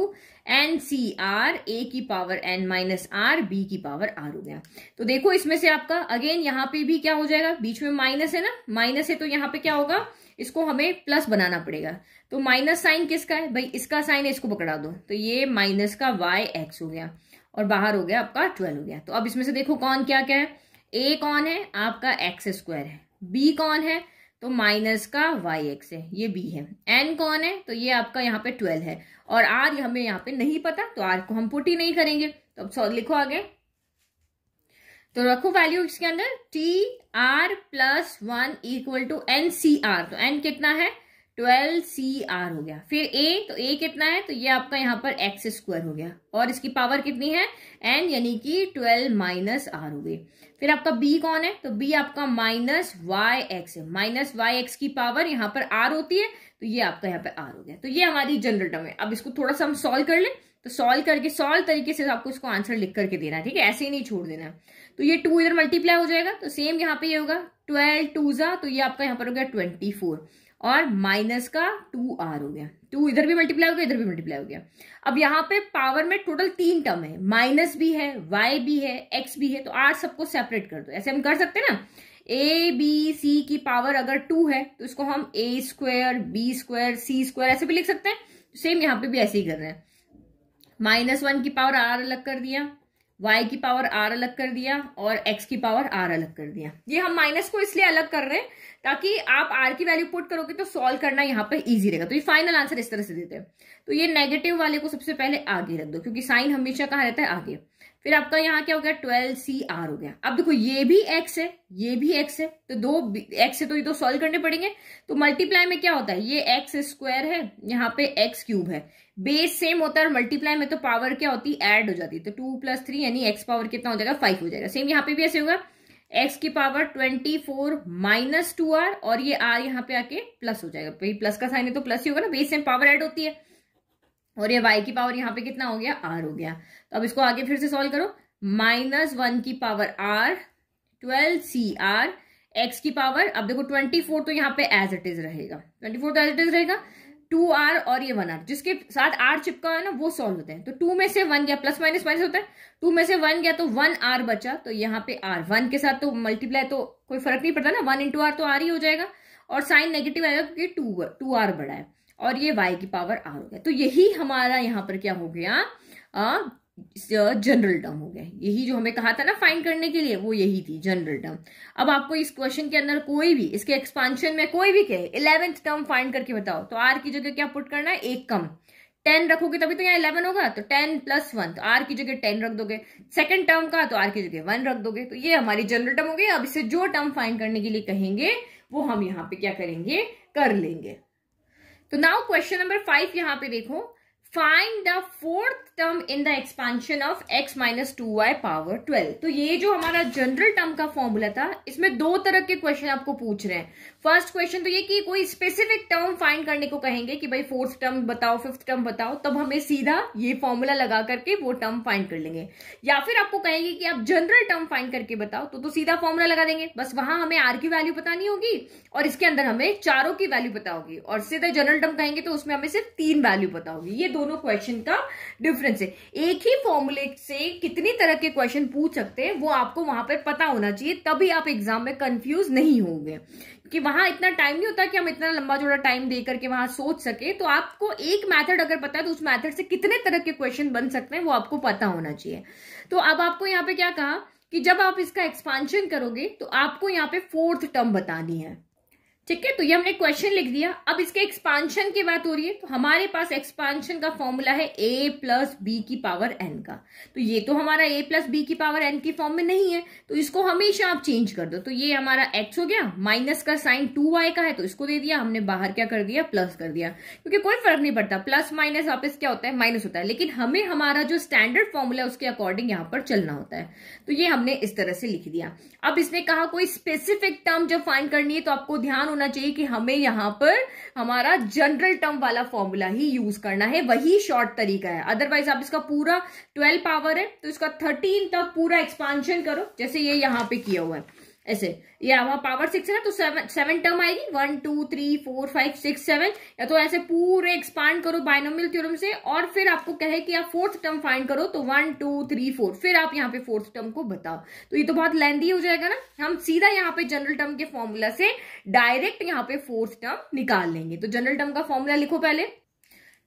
S1: N C R A की power N minus R B की पावर आर हो गया तो देखो इसमें से आपका अगेन यहाँ पे भी क्या हो जाएगा बीच में माइनस है ना माइनस है तो यहाँ पे क्या होगा इसको हमें प्लस बनाना पड़ेगा तो माइनस साइन किसका है भाई इसका साइन है इसको पकड़ा दो तो ये माइनस का वाई एक्स हो गया और बाहर हो गया आपका ट्वेल्व हो गया तो अब इसमें से देखो कौन क्या क्या है ए कौन है आपका एक्स स्क्वायर है बी कौन है तो माइनस का वाई एक्स है ये बी है एन कौन है तो ये आपका यहाँ पे ट्वेल्व है और आर हमें यहाँ पे नहीं पता तो आर को हम पुट ही नहीं करेंगे तो अब सौ लिखो आगे तो रखो वैल्यू इसके अंदर T R plus one equal to N C R तो एन कितना है ट्वेल्व सी आर हो गया फिर ए तो ए कितना है तो ये आपका यहाँ पर एक्स स्क्वायर हो गया और इसकी पावर कितनी है एन यानी कि ट्वेल्व माइनस आर हो गई फिर आपका बी कौन है तो बी आपका माइनस वाई एक्स है माइनस वाई एक्स की पावर यहां पर आर होती है तो ये आपका यहाँ पर आर हो गया तो ये हमारी जनरल टर्म है अब इसको थोड़ा सा हम सोल्व कर ले तो सोल्व करके सॉल्व तरीके से आपको इसको आंसर लिख करके देना है ठीक है ऐसे ही नहीं छोड़ देना तो ये टू इधर मल्टीप्लाई हो जाएगा तो सेम यहाँ पे ये यह होगा ट्वेल्व टू जा तो ये आपका यहाँ पर हो गया ट्वेंटी फोर और माइनस का टू आर हो गया टू इधर भी मल्टीप्लाई हो गया इधर भी मल्टीप्लाई हो गया अब यहाँ पे पावर में टोटल तीन टर्म है माइनस भी है वाई भी है एक्स भी है तो आर सबको सेपरेट कर दो ऐसे हम कर सकते हैं ना ए बी सी की पावर अगर टू है तो इसको हम A square B square C square ऐसे भी लिख सकते हैं सेम यहाँ पे भी ऐसे ही कर रहे हैं माइनस वन की पावर आर अलग कर दिया y की पावर r अलग कर दिया और x की पावर r अलग कर दिया ये हम माइनस को इसलिए अलग कर रहे हैं ताकि आप r की वैल्यू पुट करोगे तो सॉल्व करना यहाँ पर इजी रहेगा तो ये फाइनल आंसर इस तरह से देते हैं तो ये नेगेटिव वाले को सबसे पहले आगे रख दो क्योंकि साइन हमेशा कहा रहता है आगे फिर आपका यहाँ क्या हो गया ट्वेल्व सी आर हो गया अब देखो ये भी एक्स है ये भी एक्स है तो दो एक्स है तो ये तो सॉल्व करने पड़ेंगे तो मल्टीप्लाई में क्या होता है ये एक्स स्क्वायर है यहाँ पे एक्स क्यूब है बेस सेम होता है और मल्टीप्लाई में तो पावर क्या होती है एड हो जाती है तो टू प्लस थ्री यानी एक्स पावर कितना हो जाएगा फाइव हो जाएगा सेम यहाँ पे भी ऐसे होगा एक्स की power twenty four minus two R और ये आर यहाँ पे आके प्लस हो जाएगा प्लस का साइन है तो प्लस ही होगा ना बेस सेम पावर एड होती है और ये वाई की पावर यहाँ पे कितना हो गया आर हो गया तो अब इसको आगे फिर से सॉल्व करो माइनस वन की power R twelve C R X की पावर अब देखो ट्वेंटी फोर तो यहाँ पे एज इट इज रहेगा ट्वेंटी फोर तो एज इट इज रहेगा टू आर और ये वन आर जिसके साथ आर चिपका है ना वो सॉल्व होते हैं तो टू में से वन गया प्लस माइनस माइनस होता है टू में से वन गया तो वन आर बचा तो यहाँ पे आर वन के साथ तो मल्टीप्लाई तो कोई फर्क नहीं पड़ता ना वन इंटू आर तो आर ही हो जाएगा और साइन नेगेटिव आएगा क्योंकि टू टू आर बड़ा है और ये वाई की पावर आर हो गया तो यही हमारा यहाँ पर क्या हो गया जनरल टर्म हो गया यही जो हमें कहा था ना फाइंड करने के लिए वो यही थी जनरल टर्म अब आपको इस क्वेश्चन के अंदर कोई भी इसके एक्सपांशन में कोई भी कहे इलेवेंथ टर्म फाइंड करके बताओ तो आर की जगह क्या पुट करना है एक कम टेन रखोगे तभी तो यहाँ इलेवन होगा तो टेन प्लस वन तो आर की जगह टेन रख दोगे सेकंड टर्म का तो आर की जगह वन रख दोगे तो ये हमारी जनरल टर्म हो गई अब इसे जो टर्म फाइंड करने के लिए कहेंगे वो हम यहाँ पे क्या करेंगे कर लेंगे तो नाउ क्वेश्चन नंबर फाइव यहां पे देखो find the fourth term in the expansion of x minus two Y power twelve तो ये जो हमारा जनरल टर्म का फॉर्मूला था इसमें दो तरह के क्वेश्चन आपको पूछ रहे हैं फर्स्ट क्वेश्चन तो ये कि कोई स्पेसिफिक टर्म फाइंड करने को कहेंगे कि भाई फोर्थ टर्म बताओ फिफ्थ टर्म बताओ तब हमें सीधा ये फॉर्मूला लगा करके वो टर्म फाइंड कर लेंगे या फिर आपको कहेंगे कि आप जनरल टर्म फाइंड करके बताओ तो, तो सीधा फॉर्मूला लगा देंगे बस वहां हमें आर की वैल्यू बतानी होगी और इसके अंदर हमें चारों की वैल्यू बताओगी और सीधा जनरल टर्म कहेंगे तो उसमें हमें सिर्फ तीन वैल्यू बताओगी ये दो दोनों क्वेश्चन का डिफरेंस है एक ही फॉर्मूले से कितनी तरह के क्वेश्चन पूछ सकते हैं वो आपको वहां पर पता होना चाहिए तभी आप एग्जाम में कंफ्यूज नहीं होंगे कि वहां इतना टाइम नहीं होता कि हम इतना लंबा जोड़ा टाइम दे करके वहां सोच सके तो आपको एक मैथड अगर पता है तो उस मैथड से कितने तरह के क्वेश्चन बन सकते हैं वो आपको पता होना चाहिए तो अब आपको यहाँ पे क्या कहा कि जब आप इसका एक्सपांशन करोगे तो आपको यहाँ पे फोर्थ टर्म बतानी है ठीक है तो ये हमने क्वेश्चन लिख दिया अब इसके एक्सपांशन की बात हो रही है तो हमारे पास एक्सपांशन का फॉर्मूला है ए प्लस बी की पावर एन का तो ये तो हमारा ए प्लस बी की पावर एन की फॉर्म में नहीं है तो इसको हमेशा आप चेंज कर दो तो ये हमारा एक्स हो गया माइनस का साइन टू वाई का है तो इसको दे दिया हमने बाहर क्या कर दिया प्लस कर दिया क्योंकि कोई फर्क नहीं पड़ता प्लस माइनस वापस क्या होता है माइनस होता है लेकिन हमें हमारा जो स्टैंडर्ड फॉर्मूला है उसके अकॉर्डिंग यहाँ पर चलना होता है तो ये हमने इस तरह से लिख दिया अब इसने कहा कोई स्पेसिफिक टर्म जब फाइन करनी है तो आपको ध्यान होना चाहिए कि हमें यहाँ पर हमारा जनरल टर्म वाला फॉर्मूला ही यूज करना है वही शॉर्ट तरीका है अदरवाइज आप इसका पूरा ट्वेल्व पावर है तो इसका थर्टीन तक पूरा एक्सपांशन करो जैसे ये यहाँ पे किया हुआ है ऐसे या वहां पावर सिक्स है ना तो सेवन सेवन टर्म आएगी one two three four five six seven या तो ऐसे पूरे एक्सपांड करो बायनोमियल थ्योरम से और फिर आपको कहे कि आप फोर्थ टर्म फाइंड करो तो वन टू थ्री फोर फिर आप यहाँ पे फोर्थ टर्म को बताओ तो ये तो बहुत लेंदी हो जाएगा ना हम सीधा यहाँ पे जनरल टर्म के फॉर्मूला से डायरेक्ट यहाँ पे फोर्थ टर्म निकाल लेंगे तो जनरल टर्म का फॉर्मूला लिखो पहले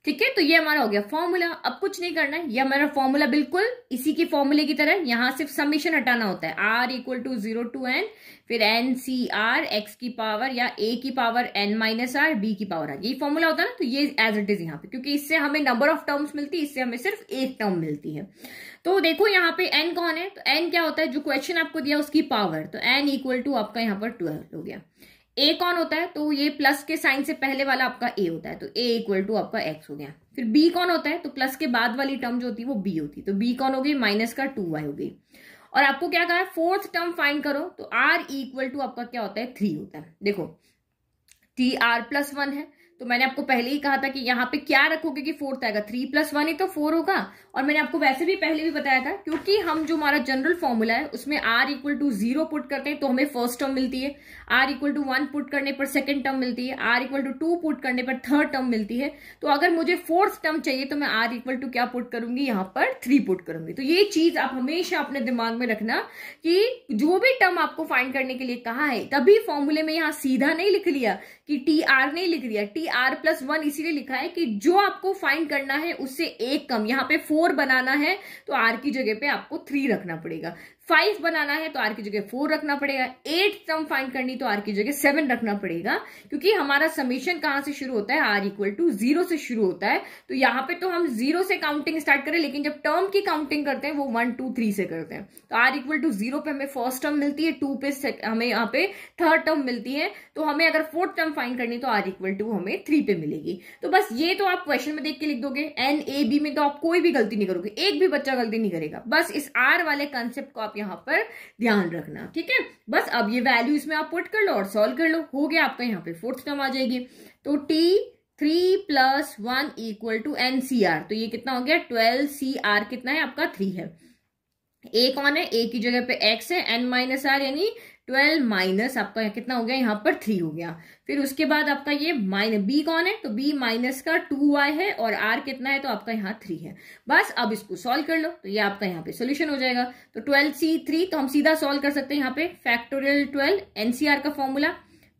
S1: ठीक है तो ये हमारा हो गया फॉर्मूला अब कुछ नहीं करना है ये हमारा फॉर्मूला बिल्कुल इसी के फॉर्मूले की तरह यहां सिर्फ समीशन हटाना होता है R equal to zero to N फिर एन सी आर एक्स की पावर या ए की power N minus R B की पावर आर यही फॉर्मूला होता है ना तो ये एज इट इज यहाँ पे क्योंकि इससे हमें नंबर ऑफ टर्म्स मिलती है इससे हमें सिर्फ एक टर्म मिलती है तो देखो यहाँ पे एन कौन है तो एन क्या होता है जो क्वेश्चन आपको दिया उसकी पावर तो एन इक्वल टू आपका यहाँ पर ट्वेल्व हो गया ए कौन होता है तो ये प्लस के साइन से पहले वाला आपका ए होता है तो ए इक्वल टू आपका एक्स हो गया फिर बी कौन होता है तो प्लस के बाद वाली टर्म जो होती है वो बी होती है तो बी कौन हो गई माइनस का टू वाई हो गई और आपको क्या कहा है फोर्थ टर्म फाइंड करो तो आर इक्वल टू आपका क्या होता है थ्री होता है देखो टी आर प्लस वन है तो मैंने आपको पहले ही कहा था कि यहाँ पे क्या रखोगे कि फोर्थ आएगा थ्री प्लस वन ही तो फोर होगा और मैंने आपको वैसे भी पहले भी बताया था क्योंकि हम जो हमारा जनरल फॉर्मूला है उसमें R equal to zero put करते हैं तो हमें फर्स्ट टर्म मिलती है R equal to one put करने पर सेकेंड टर्म मिलती है R equal to two put करने पर थर्ड टर्म मिलती है तो अगर मुझे फोर्थ टर्म चाहिए तो मैं आर इक्वल टू क्या पुट करूंगी यहाँ पर थ्री पुट करूंगी तो ये चीज आप हमेशा अपने दिमाग में रखना कि जो भी टर्म आपको फाइंड करने के लिए कहा है तभी फॉर्मूले में यहाँ सीधा नहीं लिख लिया कि टी आर नहीं लिख दिया टी आर प्लस वन इसीलिए लिखा है कि जो आपको फाइंड करना है उससे एक कम यहाँ पे फोर बनाना है तो आर की जगह पे आपको थ्री रखना पड़ेगा फाइव बनाना है तो आर की जगह फोर रखना पड़ेगा एट टर्म फाइंड करनी तो आर की जगह सेवन रखना पड़ेगा क्योंकि हमारा समीशन कहां से शुरू होता है आर इक्वल टू जीरो से शुरू होता है तो यहां पे तो हम जीरो से काउंटिंग स्टार्ट करें लेकिन जब टर्म की काउंटिंग करते हैं वो वन टू थ्री से करते हैं तो आर इक्वल टू जीरो पे हमें फर्स्ट टर्म मिलती है टू पे हमें यहाँ पे थर्ड टर्म मिलती है तो हमें अगर फोर्थ टर्म फाइंड करनी तो आर इक्वल टू हमें थ्री पे मिलेगी तो बस ये तो आप क्वेश्चन में देख के लिख दोगे एन ए बी में तो आप कोई भी गलती नहीं करोगे एक भी बच्चा गलती नहीं करेगा बस इस आर वाले कंसेप्ट को आप यहाँ पर ध्यान रखना ठीक है बस अब ये वैल्यू इसमें आप पुट कर लो और सॉल्व कर लो हो गया आपका यहाँ पे फोर्थ टर्म आ जाएगी तो T three plus one equal to N C R तो ये कितना हो गया ट्वेल्व सी आर कितना है आपका थ्री है ए कौन है ए की जगह पे एक्स है एन माइनस आर यानी ट्वेल्व माइनस आपका कितना हो गया यहाँ पर थ्री हो गया फिर उसके बाद आपका ये माइनस बी कौन है तो बी माइनस का टू वाई है और आर कितना है तो आपका यहाँ थ्री है बस अब इसको सॉल्व कर लो तो ये आपका यहाँ पे सोल्यूशन हो जाएगा तो ट्वेल्व सी थ्री तो हम सीधा सॉल्व कर सकते हैं यहाँ पे फैक्टोरियल ट्वेल्व एनसीआर का formula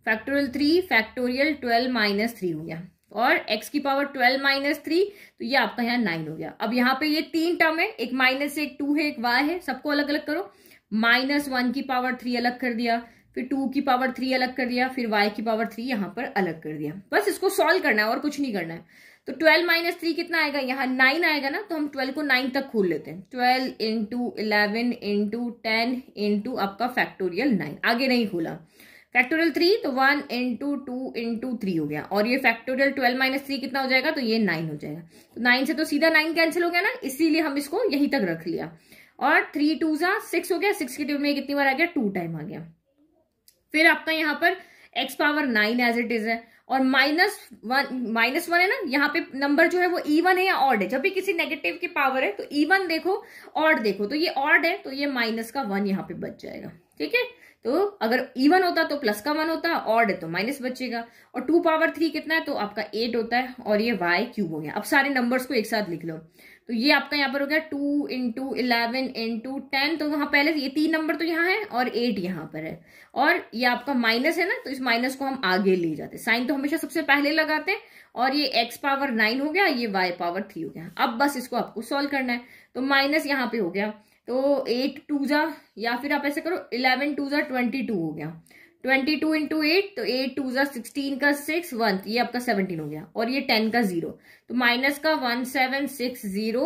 S1: factorial three factorial twelve minus three हो गया और x की पावर 12 माइनस थ्री तो ये आपका यहाँ नाइन हो गया अब यहाँ पे ये तीन टर्म है एक माइनस एक टू है एक y है सबको अलग अलग करो माइनस वन की पावर थ्री अलग कर दिया फिर टू की पावर थ्री अलग कर दिया फिर वाई की पावर थ्री यहां पर अलग कर दिया बस इसको सॉल्व करना है और कुछ नहीं करना है तो ट्वेल्व माइनस थ्री कितना आएगा यहाँ नाइन आएगा ना तो हम ट्वेल्व को नाइन तक खोल लेते हैं twelve into eleven into ten into आपका फैक्टोरियल नाइन आगे नहीं खोला फैक्टोरियल थ्री तो one into two into three हो गया और ये फैक्टोरियल ट्वेल्व माइनस थ्री कितना हो जाएगा तो ये नाइन हो जाएगा तो नाइन से तो सीधा नाइन कैंसिल हो गया ना इसीलिए हम इसको यहीं तक रख लिया और थ्री टू सा सिक्स हो गया सिक्स की टेबल में कितनी बार आ गया टू टाइम आ गया फिर आपका यहाँ पर x power nine as it is है और माइनस वन माइनस वन है ना यहाँ पे नंबर जो है वो इवन e है या ऑड है जब भी किसी नेगेटिव की पावर है तो इवन e देखो ऑड देखो तो ये ऑड है तो ये माइनस का वन यहाँ पे बच जाएगा ठीक है तो अगर इवन e होता तो प्लस का वन होता ऑड है तो माइनस बचेगा और टू पावर थ्री कितना है तो आपका एट होता है और ये वाई क्यूब हो गया अब सारे नंबर को एक साथ लिख लो तो ये आपका यहाँ पर हो गया two into eleven into ten तो वहां पहले ये तीन नंबर तो यहाँ है और एट यहाँ पर है और ये आपका माइनस है ना तो इस माइनस को हम आगे ले जाते साइन तो हमेशा सबसे पहले लगाते हैं और ये एक्स पावर नाइन हो गया ये वाई पावर थ्री हो गया अब बस इसको आपको सॉल्व करना है तो माइनस यहाँ पे हो गया तो एट टू जा या फिर आप ऐसे करो इलेवन टू जा ट्वेंटी टू हो गया ट्वेंटी टू इंटू एट तो एट टू जिक्सटीन सिक्सटीन का सिक्स वन ये आपका सेवनटीन हो गया और ये टेन का जीरो तो माइनस का one seven six zero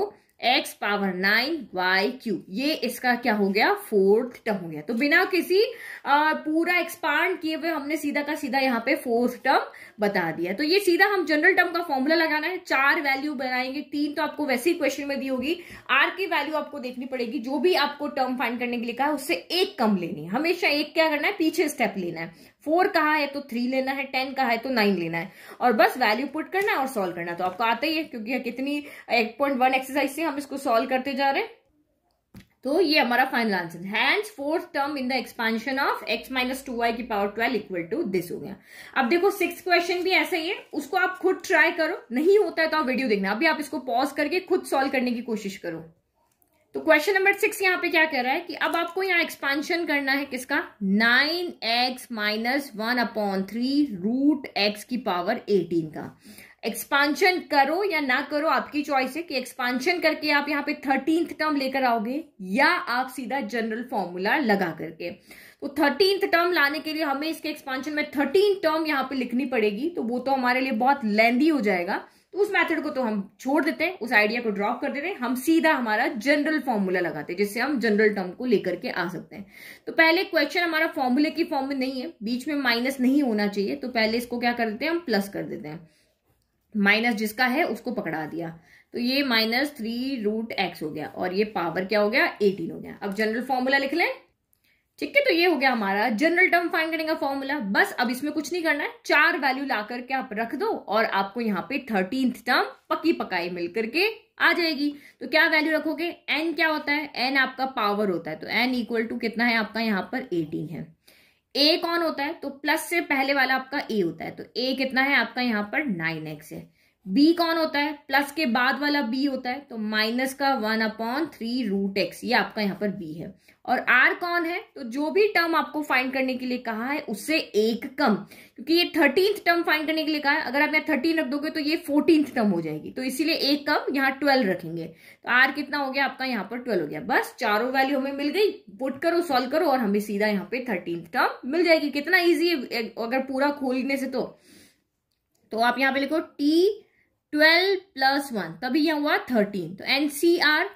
S1: x power nine y q ये इसका क्या हो गया फोर्थ टर्म हो गया तो बिना किसी आ, पूरा एक्सपांड किए हुए हमने सीधा का सीधा यहाँ पे फोर्थ टर्म बता दिया तो ये सीधा हम जनरल टर्म का फॉर्मूला लगाना है चार वैल्यू बनाएंगे तीन तो आपको वैसे ही क्वेश्चन में दी होगी आर की वैल्यू आपको देखनी पड़ेगी जो भी आपको टर्म फाइंड करने के लिए कहा उससे एक कम लेनी है हमेशा एक क्या करना है पीछे स्टेप लेना है फोर कहा है तो थ्री लेना है टेन कहा है तो नाइन लेना है और बस वैल्यू पुट करना है और सॉल्व करना तो आपको आता ही है क्योंकि कितनी एक पॉइंट वन एक्सरसाइज से हम इसको सॉल्व करते जा रहे हैं तो ये हमारा final answer hence fourth term in the expansion of x minus two y की power twelve equal to this हो गया अब देखो सिक्स क्वेश्चन भी ऐसा ही है उसको आप खुद ट्राई करो नहीं होता है तो आप वीडियो देखना अभी आप इसको पॉज करके खुद सॉल्व करने की कोशिश करो तो क्वेश्चन नंबर सिक्स यहाँ पे क्या कर रहा है कि अब आपको यहाँ एक्सपांशन करना है किसका nine x minus one upon three root x की पावर एटीन का एक्सपांशन करो या ना करो आपकी चॉइस है कि एक्सपांशन करके आप यहाँ पे थर्टींथ टर्म लेकर आओगे या आप सीधा जनरल फॉर्मूला लगा करके तो थर्टींथ टर्म लाने के लिए हमें इसके एक्सपांशन में थर्टीन टर्म यहाँ पे लिखनी पड़ेगी तो वो तो हमारे लिए बहुत लेंदी हो जाएगा तो उस मेथड को तो हम छोड़ देते हैं उस आइडिया को ड्रॉप कर देते हैं हम सीधा हमारा जनरल फॉर्मूला लगाते हैं जिससे हम जनरल टर्म को लेकर के आ सकते हैं तो पहले क्वेश्चन हमारा फॉर्मूले की फॉर्म में नहीं है बीच में माइनस नहीं होना चाहिए तो पहले इसको क्या कर देते हैं हम प्लस कर देते हैं माइनस जिसका है उसको पकड़ा दिया तो ये माइनस थ्री रूट एक्स हो गया और ये पावर क्या हो गया एटीन हो गया अब जनरल फॉर्मूला लिख लें ठीक है तो ये हो गया हमारा जनरल टर्म फाइंड करने का फॉर्मूला बस अब इसमें कुछ नहीं करना है चार वैल्यू ला करके आप रख दो और आपको यहाँ पे थर्टींथ टर्म पकी पकाई मिल करके आ जाएगी तो क्या वैल्यू रखोगे एन क्या होता है एन आपका पावर होता है तो एन इक्वल टू कितना है आपका यहाँ पर एटीन है ए कौन होता है तो प्लस से पहले वाला आपका ए होता है तो ए कितना है आपका यहाँ पर नाइन एक्स है बी कौन होता है प्लस के बाद वाला बी होता है तो माइनस का one upon three root x ये आपका यहाँ पर बी है और आर कौन है तो जो भी टर्म आपको फाइंड करने के लिए कहा है उससे एक कम क्योंकि ये थर्टींथ टर्म फाइंड करने के लिए कहा है अगर आप यहाँ थर्टीन रख दोगे तो ये फोर्टींथ टर्म हो जाएगी तो इसीलिए एक कम यहाँ ट्वेल्व रखेंगे तो आर कितना हो गया आपका यहाँ पर ट्वेल्व हो गया बस चारों वैल्यू हमें मिल गई पुट करो सॉल्व करो और हमें सीधा यहाँ पे थर्टींथ टर्म मिल जाएगी कितना ईजी है अगर पूरा खोलने से तो, तो आप यहाँ पे लिखो टी ट्वेल्व प्लस वन तभी यह हुआ थर्टीन तो एनसीआर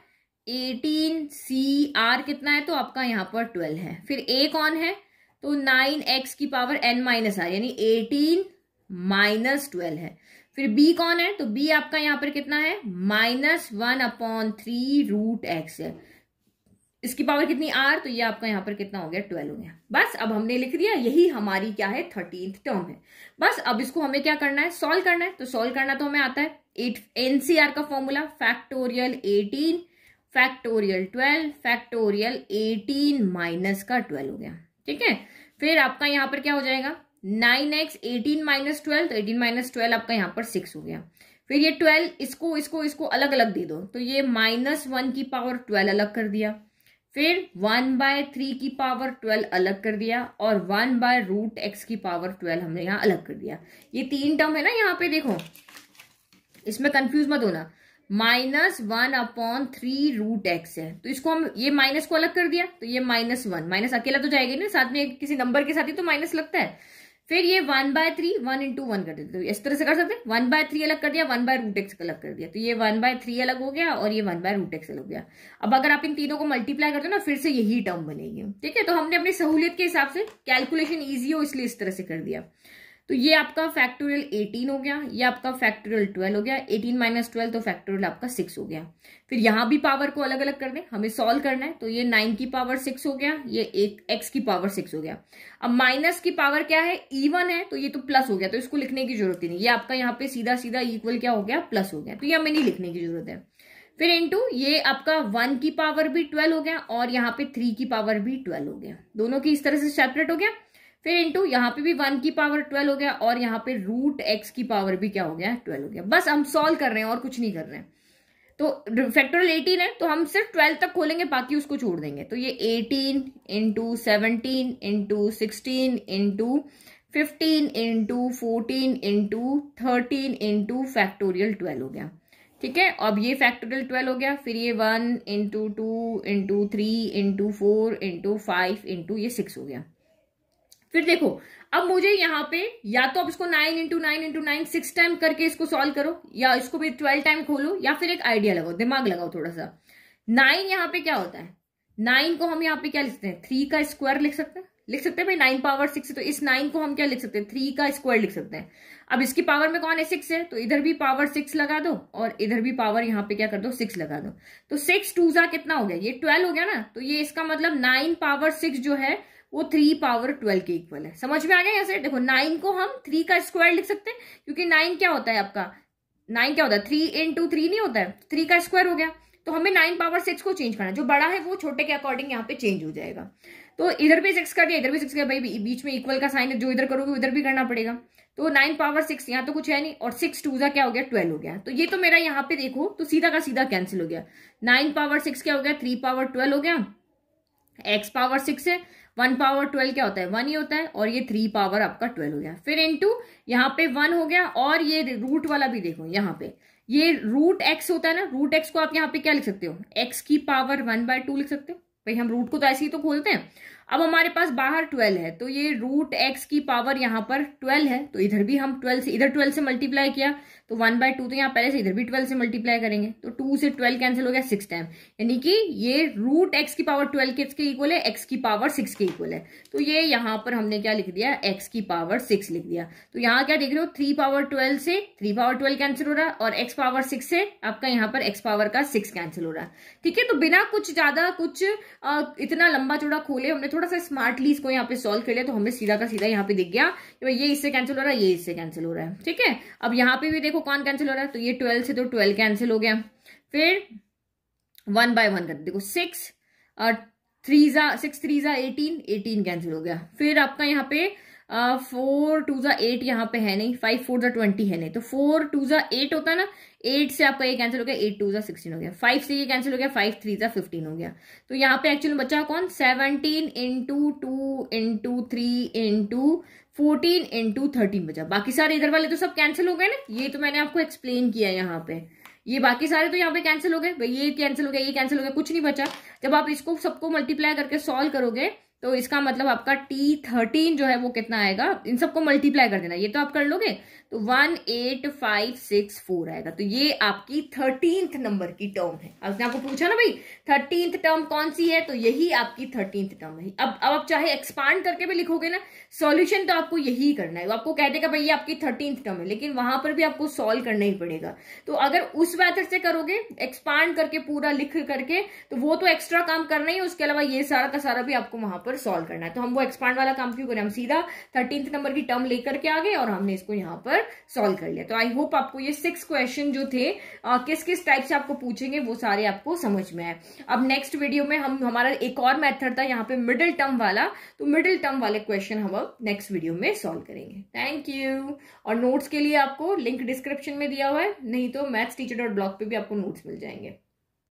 S1: एटीन सी आर कितना है तो आपका यहाँ पर ट्वेल्व है फिर ए कौन है तो नाइन एक्स की पावर एन माइनस आर यानी एटीन माइनस ट्वेल्व है फिर बी कौन है तो बी आपका यहाँ पर कितना है minus one upon three root x है इसकी पावर कितनी आर तो ये आपका यहाँ पर कितना हो गया ट्वेल्व हो गया बस अब हमने लिख दिया यही हमारी क्या है थर्टीन टर्म है बस अब इसको हमें क्या करना है सॉल्व करना है तो सॉल्व करना तो हमें आता है एट एनसीआर का formula factorial eighteen factorial twelve factorial eighteen minus का ट्वेल्व हो गया ठीक है फिर आपका यहाँ पर क्या हो जाएगा nine x eighteen minus twelve तो एटीन माइनस ट्वेल्व आपका यहाँ पर सिक्स हो गया फिर ये ट्वेल्व इसको इसको इसको अलग अलग दे दो तो ये माइनस वन की पावर ट्वेल्व अलग कर दिया फिर वन बाय थ्री की पावर ट्वेल्व अलग कर दिया और वन बाय रूट एक्स की पावर ट्वेल्व हमने यहाँ अलग कर दिया ये तीन टर्म है ना यहाँ पे देखो इसमें कंफ्यूज मत होना minus one upon three root x है तो इसको हम ये माइनस को अलग कर दिया तो ये माइनस वन माइनस अकेला तो जाएगा ना साथ में किसी नंबर के साथ ही तो माइनस लगता है फिर ये one by three one into one कर देते तो इस तरह से कर सकते वन बाय थ्री अलग कर दिया वन बाय रूट एक्स अलग कर दिया तो ये वन बाय थ्री अलग हो गया और ये वन बाय रूट एक्स अलग हो गया अब अगर आप इन तीनों को मल्टीप्लाई करते हो ना फिर से यही टर्म बनेगी ठीक है तो हमने अपनी सहूलियत के हिसाब से कैलकुलेशन ईजी हो इसलिए इस तरह से कर दिया तो ये आपका फैक्टोरियल 18 हो गया ये आपका फैक्टोरियल 12 हो गया 18 माइनस ट्वेल्व तो फैक्टोरियल आपका 6 हो गया फिर यहां भी पावर को अलग अलग कर दें हमें सॉल्व करना है तो ये 9 की पावर 6 हो गया ये एक x की पावर 6 हो गया अब माइनस की पावर क्या है इवन e है तो ये तो प्लस हो गया तो इसको लिखने की जरूरत ही नहीं ये आपका यहाँ पे सीधा सीधा इक्वल क्या हो गया प्लस हो गया तो ये हमें नहीं लिखने की जरूरत है फिर इंटू ये आपका वन की पावर भी ट्वेल्व हो गया और यहाँ पे थ्री की पावर भी ट्वेल्व हो गया दोनों की इस तरह से सेपरेट हो गया फिर इंटू यहाँ पे भी वन की पावर ट्वेल्व हो गया और यहाँ पे रूट एक्स की पावर भी क्या हो गया ट्वेल्व हो गया बस हम सॉल्व कर रहे हैं और कुछ नहीं कर रहे हैं तो फैक्टोरियल एटीन है तो हम सिर्फ ट्वेल्व तक खोलेंगे बाकी उसको छोड़ देंगे तो ये eighteen into seventeen into sixteen into fifteen into fourteen into thirteen into factorial twelve हो गया ठीक है अब ये फैक्टोरियल ट्वेल्व हो गया फिर ये one into two into three into four into five into ये सिक्स हो गया फिर देखो अब मुझे यहाँ पे या तो आप इसको nine into nine into nine six time करके इसको सॉल्व करो या इसको भी ट्वेल्व टाइम खोलो या फिर एक आइडिया लगाओ दिमाग लगाओ थोड़ा सा नाइन यहाँ पे क्या होता है नाइन को हम यहाँ पे क्या लिखते हैं थ्री का स्क्वायर लिख सकते हैं लिख सकते हैं भाई नाइन पावर सिक्स है तो इस नाइन को हम क्या लिख सकते हैं थ्री का स्क्वायर लिख सकते हैं अब इसकी पावर में कौन है सिक्स है तो इधर भी पावर सिक्स लगा दो और इधर भी पावर यहाँ पे क्या कर दो सिक्स लगा दो तो सिक्स टू जा कितना हो गया ये ट्वेल्व हो गया ना तो ये इसका मतलब नाइन पावर सिक्स जो है वो थ्री पावर ट्वेल्व के इक्वल है समझ में आ गया यहाँ से देखो नाइन को हम थ्री का स्क्वायर लिख सकते हैं क्योंकि नाइन क्या होता है आपका नाइन क्या होता है थ्री इन टू थ्री नहीं होता है थ्री का स्क्वायर हो गया तो हमें नाइन पावर सिक्स को चेंज करना जो बड़ा है वो छोटे के अकॉर्डिंग यहाँ पे चेंज हो जाएगा तो इधर भी सिक्स कर दिया इधर भी सिक्स कर भाई बीच में इक्वल का साइन है जो इधर करोगे उधर भी करना पड़ेगा तो नाइन पावर सिक्स यहाँ तो कुछ है नहीं और सिक्स टू का क्या हो गया ट्वेल्व हो गया तो ये तो मेरा यहाँ पे देखो तो सीधा का सीधा कैंसिल हो गया नाइन पावर सिक्स क्या हो गया थ्री पावर ट्वेल्व हो गया एक्स पावर सिक्स है वन पावर ट्वेल्व क्या होता है वन ही होता है और ये थ्री पावर आपका ट्वेल्व हो गया फिर इंटू यहाँ पे वन हो गया और ये रूट वाला भी देखो यहाँ पे ये रूट एक्स होता है ना रूट एक्स को आप यहाँ पे क्या लिख सकते हो एक्स की पावर वन बाय टू लिख सकते हो भाई हम रूट को तो ऐसे ही तो खोलते हैं अब हमारे पास बाहर ट्वेल्व है तो ये रूट एक्स की पावर यहाँ पर ट्वेल्व है तो इधर भी हम ट्वेल्व से इधर ट्वेल्व से मल्टीप्लाई किया तो वन बाय टू तो यहाँ पहले से इधर भी ट्वेल्व से मल्टीप्लाई करेंगे तो टू से ट्वेल्व कैंसिल हो गया सिक्स टाइम यानी कि ये रूट एक्स की पावर ट्वेल्व के इसके इक्वल है एक्स की पावर सिक्स के इक्वल है तो ये यहाँ पर हमने क्या लिख दिया एक्स की पावर सिक्स लिख दिया तो यहाँ क्या देख रहे हो थ्री पावर ट्वेल्व से थ्री पावर ट्वेल्व कैंसिल हो रहा और एक्स पावर सिक्स से आपका यहाँ पर एक्स पावर का सिक्स कैंसिल हो रहा ठीक है तो बिना कुछ ज्यादा कुछ आ, इतना लंबा चौड़ा खोले हमने थोड़ा सा स्मार्टली इसको यहाँ पे सोल्व कर लिया तो हमें सीधा का सीधा यहाँ पे दिख गया ये इससे कैंसिल हो रहा है ये इससे कैंसिल हो रहा है ठीक है अब यहाँ पे भी देखो देखो कौन कैंसिल हो रहा है तो ये ट्वेल्व से तो ट्वेल्व कैंसिल हो गया फिर वन बाय वन कर देखो सिक्स थ्रीजा सिक्स थ्रीजा एटीन एटीन कैंसिल हो गया फिर आपका यहाँ पे फोर टू ज़ा एट यहाँ पे है नहीं फाइव फोर ज़ा ट्वेंटी है नहीं तो फोर टू ज़ा एट होता है ना एट से आपका ये कैंसिल हो गया एट टू ज़ा सिक्सटीन हो गया फाइव से ये कैंसिल हो गया फाइव थ्री ज़ा फिफ्टीन हो गया तो यहाँ पे एक्चुअल बचा कौन seventeen into two into three into fourteen into thirteen बचा बाकी सारे इधर वाले तो सब कैंसिल हो गए ना ये तो मैंने आपको एक्सप्लेन किया यहाँ पे ये बाकी सारे तो यहाँ पे कैंसिल हो गए ये कैंसिल हो गया ये कैंसिल हो गया कुछ नहीं बचा जब आप इसको सबको मल्टीप्लाई करके सॉल्व करोगे तो इसका मतलब आपका टी थर्टीन जो है वो कितना आएगा इन सबको मल्टीप्लाई कर देना ये तो आप कर लोगे तो one eight five six four आएगा तो ये आपकी थर्टींथ नंबर की टर्म है उसने आपको पूछा ना भाई थर्टींथ टर्म कौन सी है तो यही आपकी थर्टींथ टर्म है अब अब आप चाहे एक्सपांड करके भी लिखोगे ना सॉल्यूशन तो आपको यही करना है आपको कह देगा भाई ये आपकी थर्टींथ टर्म है लेकिन वहां पर भी आपको सॉल्व करना ही पड़ेगा तो अगर उस मैथड से करोगे एक्सपांड करके पूरा लिख करके तो वो तो एक्स्ट्रा काम करना ही उसके अलावा ये सारा का सारा भी आपको वहां पर पर सॉल्व करना है तो हम वो एक्सपांड वाला काम क्यों करें हम सीधा थर्टींथ नंबर की टर्म लेकर के आ गए और हमने इसको यहाँ पर सॉल्व कर लिया तो आई होप आपको ये सिक्स क्वेश्चन जो थे आ, किस किस टाइप से आपको पूछेंगे वो सारे आपको समझ में आए अब नेक्स्ट वीडियो में हम हमारा एक और मैथड था यहाँ पे मिडिल टर्म वाला तो मिडिल टर्म वाले क्वेश्चन हम अब नेक्स्ट वीडियो में सॉल्व करेंगे थैंक यू और नोट्स के लिए आपको लिंक डिस्क्रिप्शन में दिया हुआ है नहीं तो मैथ्स टीचर डॉट ब्लॉग पे भी आपको नोट्स मिल जाएंगे